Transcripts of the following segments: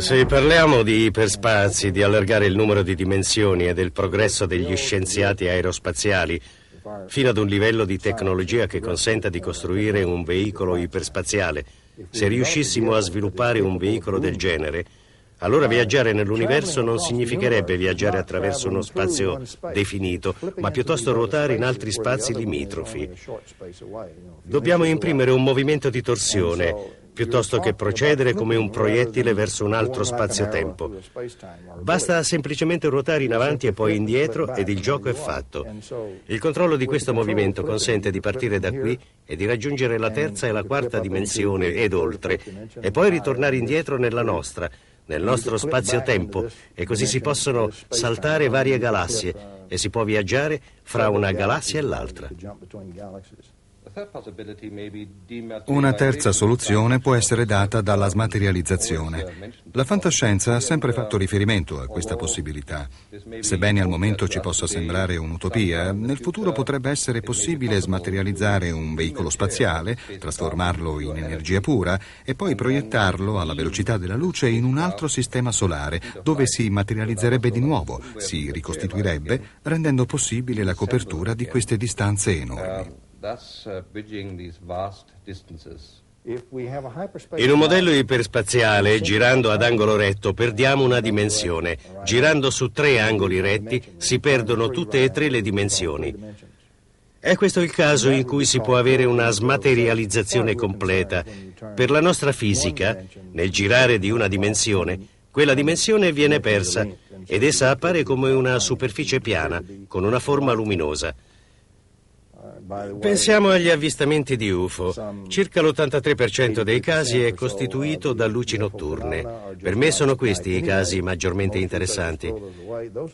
Se parliamo di iperspazi, di allargare il numero di dimensioni e del progresso degli scienziati aerospaziali, fino ad un livello di tecnologia che consenta di costruire un veicolo iperspaziale, se riuscissimo a sviluppare un veicolo del genere, allora viaggiare nell'universo non significherebbe viaggiare attraverso uno spazio definito, ma piuttosto ruotare in altri spazi limitrofi. Dobbiamo imprimere un movimento di torsione piuttosto che procedere come un proiettile verso un altro spazio-tempo. Basta semplicemente ruotare in avanti e poi indietro ed il gioco è fatto. Il controllo di questo movimento consente di partire da qui e di raggiungere la terza e la quarta dimensione ed oltre e poi ritornare indietro nella nostra nel nostro spazio-tempo e così si possono eh, saltare varie galassie e si può viaggiare fra una galassia e l'altra. Una terza soluzione può essere data dalla smaterializzazione. La fantascienza ha sempre fatto riferimento a questa possibilità. Sebbene al momento ci possa sembrare un'utopia, nel futuro potrebbe essere possibile smaterializzare un veicolo spaziale, trasformarlo in energia pura e poi proiettarlo alla velocità della luce in un altro sistema solare, dove si materializzerebbe di nuovo, si ricostituirebbe, rendendo possibile la copertura di queste distanze enormi thus uh, bridging these vast distances. In un modello iperspaziale, girando ad angolo retto, perdiamo una dimensione. Girando su tre angoli retti, si perdono tutte e tre le dimensioni. È questo il caso in cui si può avere una smaterializzazione completa. Per la nostra fisica, nel girare di una dimensione, quella dimensione viene persa ed essa appare come una superficie piana, con una forma luminosa. Pensiamo agli avvistamenti di UFO. Circa l'83% dei casi è costituito da luci notturne. Per me sono questi i casi maggiormente interessanti.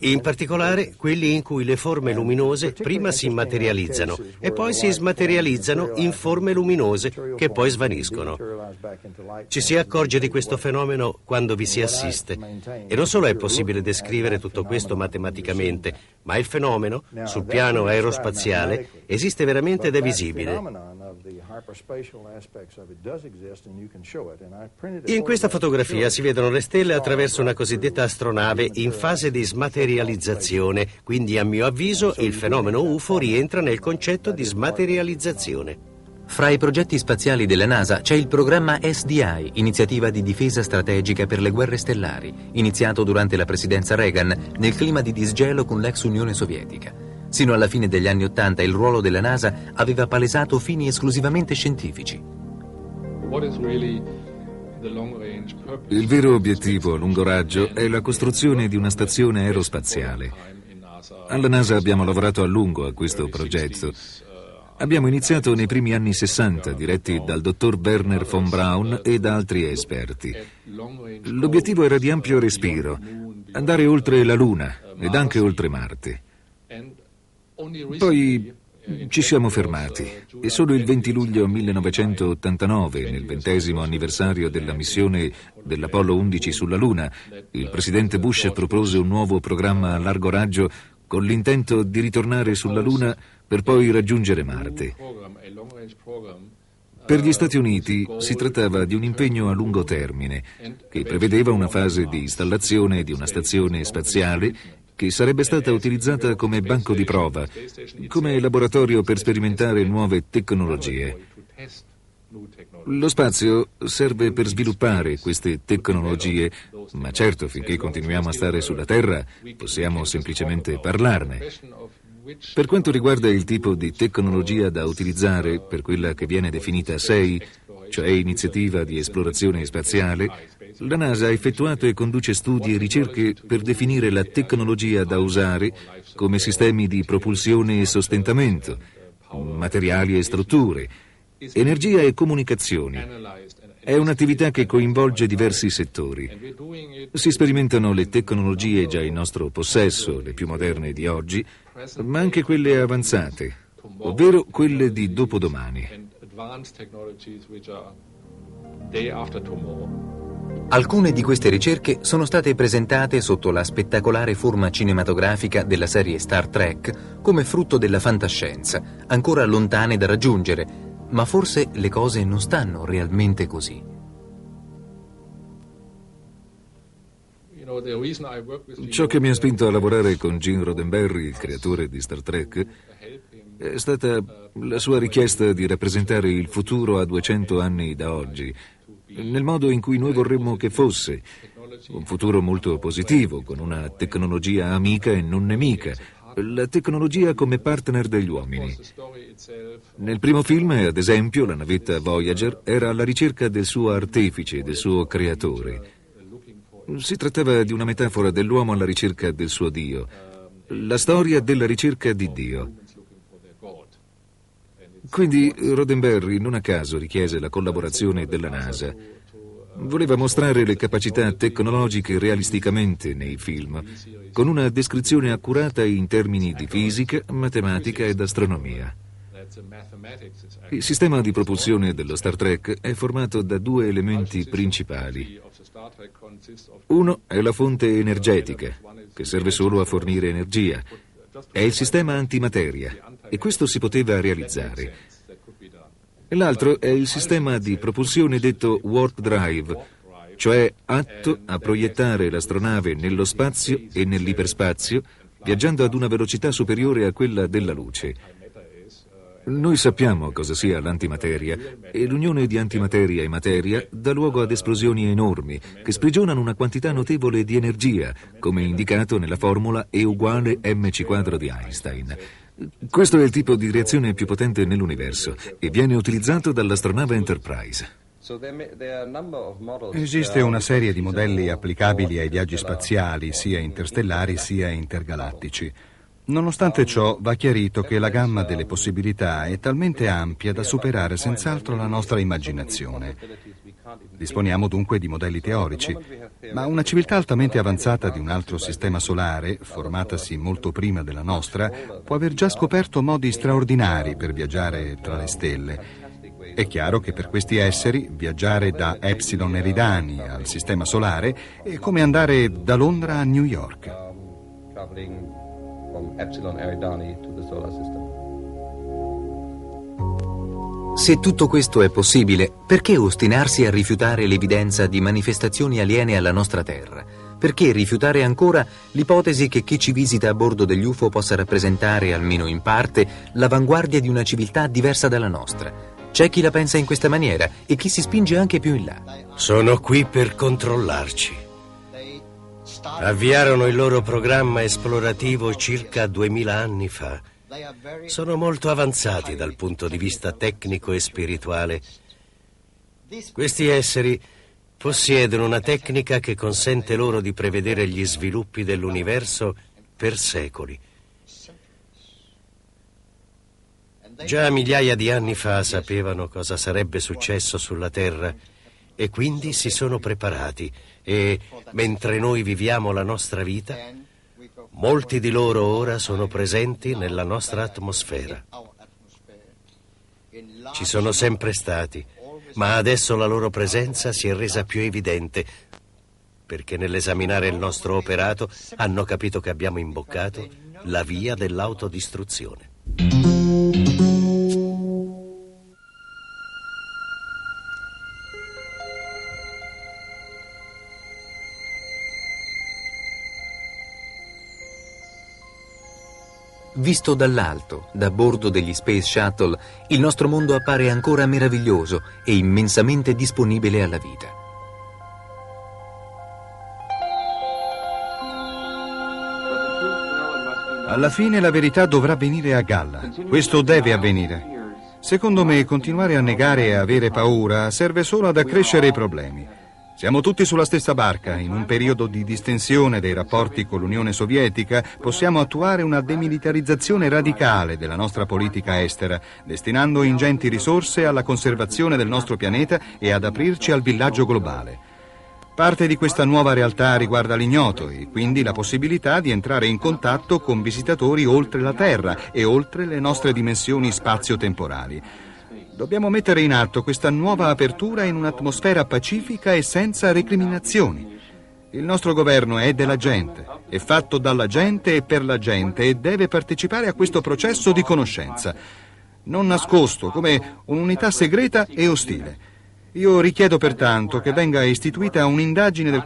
In particolare quelli in cui le forme luminose prima si materializzano e poi si smaterializzano in forme luminose che poi svaniscono. Ci si accorge di questo fenomeno quando vi si assiste. E non solo è possibile descrivere tutto questo matematicamente, ma il fenomeno sul piano aerospaziale esiste esiste veramente ed è visibile. In questa fotografia si vedono le stelle attraverso una cosiddetta astronave in fase di smaterializzazione, quindi a mio avviso il fenomeno UFO rientra nel concetto di smaterializzazione. Fra i progetti spaziali della NASA c'è il programma SDI, iniziativa di difesa strategica per le guerre stellari, iniziato durante la presidenza Reagan nel clima di disgelo con l'ex Unione Sovietica. Sino alla fine degli anni Ottanta il ruolo della NASA aveva palesato fini esclusivamente scientifici. Il vero obiettivo a lungo raggio è la costruzione di una stazione aerospaziale. Alla NASA abbiamo lavorato a lungo a questo progetto. Uh, abbiamo iniziato nei primi anni 60, diretti dal dottor Werner von Braun uh, e da altri esperti. L'obiettivo era di ampio uh, respiro, andare oltre la Luna ed anche oltre Marte. Poi ci siamo fermati e solo il 20 luglio 1989, nel ventesimo anniversario della missione dell'Apollo 11 sulla Luna, il presidente Bush propose un nuovo programma a largo raggio con l'intento di ritornare sulla Luna per poi raggiungere Marte. Per gli Stati Uniti si trattava di un impegno a lungo termine che prevedeva una fase di installazione di una stazione spaziale che sarebbe stata utilizzata come banco di prova, come laboratorio per sperimentare nuove tecnologie. Lo spazio serve per sviluppare queste tecnologie, ma certo finché continuiamo a stare sulla Terra possiamo semplicemente parlarne. Per quanto riguarda il tipo di tecnologia da utilizzare per quella che viene definita 6, cioè iniziativa di esplorazione spaziale, la NASA ha effettuato e conduce studi e ricerche per definire la tecnologia da usare come sistemi di propulsione e sostentamento, materiali e strutture, energia e comunicazioni. È un'attività che coinvolge diversi settori. Si sperimentano le tecnologie già in nostro possesso, le più moderne di oggi, ma anche quelle avanzate, ovvero quelle di dopodomani. day after tomorrow. Alcune di queste ricerche sono state presentate sotto la spettacolare forma cinematografica della serie Star Trek come frutto della fantascienza, ancora lontane da raggiungere, ma forse le cose non stanno realmente così. Ciò che mi ha spinto a lavorare con Gene Roddenberry, il creatore di Star Trek, è stata la sua richiesta di rappresentare il futuro a 200 anni da oggi nel modo in cui noi vorremmo che fosse. Un futuro molto positivo, con una tecnologia amica e non nemica, la tecnologia come partner degli uomini. Nel primo film, ad esempio, la navetta Voyager era alla ricerca del suo artefice, del suo creatore. Si trattava di una metafora dell'uomo alla ricerca del suo Dio, la storia della ricerca di Dio. Quindi Roddenberry non a caso richiese la collaborazione della NASA. Voleva mostrare le capacità tecnologiche realisticamente nei film, con una descrizione accurata in termini di fisica, matematica ed astronomia. Il sistema di propulsione dello Star Trek è formato da due elementi principali. Uno è la fonte energetica, che serve solo a fornire energia, è il sistema antimateria, e questo si poteva realizzare. L'altro è il sistema di propulsione detto warp drive, cioè atto a proiettare l'astronave nello spazio e nell'iperspazio, viaggiando ad una velocità superiore a quella della luce. Noi sappiamo cosa sia l'antimateria e l'unione di antimateria e materia dà luogo ad esplosioni enormi che sprigionano una quantità notevole di energia, come indicato nella formula E uguale mc quadro di Einstein. Questo è il tipo di reazione più potente nell'universo e viene utilizzato dall'astronave Enterprise. Esiste una serie di modelli applicabili ai viaggi spaziali, sia interstellari sia intergalattici. Nonostante ciò, va chiarito che la gamma delle possibilità è talmente ampia da superare senz'altro la nostra immaginazione. Disponiamo dunque di modelli teorici, ma una civiltà altamente avanzata di un altro sistema solare, formatasi molto prima della nostra, può aver già scoperto modi straordinari per viaggiare tra le stelle. È chiaro che per questi esseri viaggiare da Epsilon Eridani al sistema solare è come andare da Londra a New York. Traveling from Epsilon Eridani to the solar system. Se tutto questo è possibile, perché ostinarsi a rifiutare l'evidenza di manifestazioni aliene alla nostra Terra? Perché rifiutare ancora l'ipotesi che chi ci visita a bordo degli UFO possa rappresentare, almeno in parte, l'avanguardia di una civiltà diversa dalla nostra? C'è chi la pensa in questa maniera e chi si spinge anche più in là. Sono qui per controllarci. Avviarono il loro programma esplorativo circa 2000 anni fa sono molto avanzati dal punto di vista tecnico e spirituale. Questi esseri possiedono una tecnica che consente loro di prevedere gli sviluppi dell'universo per secoli. Già migliaia di anni fa sapevano cosa sarebbe successo sulla Terra e quindi si sono preparati e, mentre noi viviamo la nostra vita, Molti di loro ora sono presenti nella nostra atmosfera. Ci sono sempre stati, ma adesso la loro presenza si è resa più evidente perché nell'esaminare il nostro operato hanno capito che abbiamo imboccato la via dell'autodistruzione. Visto dall'alto, da bordo degli Space Shuttle, il nostro mondo appare ancora meraviglioso e immensamente disponibile alla vita. Alla fine la verità dovrà venire a galla. Questo deve avvenire. Secondo me continuare a negare e avere paura serve solo ad accrescere i problemi. Siamo tutti sulla stessa barca. In un periodo di distensione dei rapporti con l'Unione Sovietica possiamo attuare una demilitarizzazione radicale della nostra politica estera, destinando ingenti risorse alla conservazione del nostro pianeta e ad aprirci al villaggio globale. Parte di questa nuova realtà riguarda l'ignoto e quindi la possibilità di entrare in contatto con visitatori oltre la Terra e oltre le nostre dimensioni spazio-temporali. Dobbiamo mettere in atto questa nuova apertura in un'atmosfera pacifica e senza recriminazioni. Il nostro governo è della gente, è fatto dalla gente e per la gente e deve partecipare a questo processo di conoscenza, non nascosto, come un'unità segreta e ostile. Io richiedo pertanto che venga istituita un'indagine del